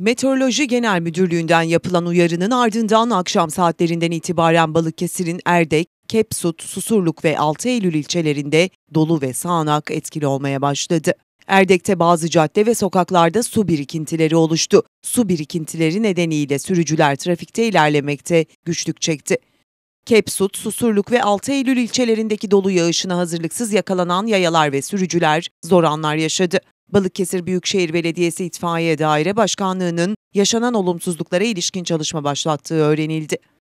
Meteoroloji Genel Müdürlüğü'nden yapılan uyarının ardından akşam saatlerinden itibaren Balıkesir'in Erdek, Kepsut, Susurluk ve 6 Eylül ilçelerinde dolu ve sağanak etkili olmaya başladı. Erdek'te bazı cadde ve sokaklarda su birikintileri oluştu. Su birikintileri nedeniyle sürücüler trafikte ilerlemekte güçlük çekti. Kepsut, Susurluk ve 6 Eylül ilçelerindeki dolu yağışına hazırlıksız yakalanan yayalar ve sürücüler zor anlar yaşadı. Balıkesir Büyükşehir Belediyesi İtfaiye Daire Başkanlığı'nın yaşanan olumsuzluklara ilişkin çalışma başlattığı öğrenildi.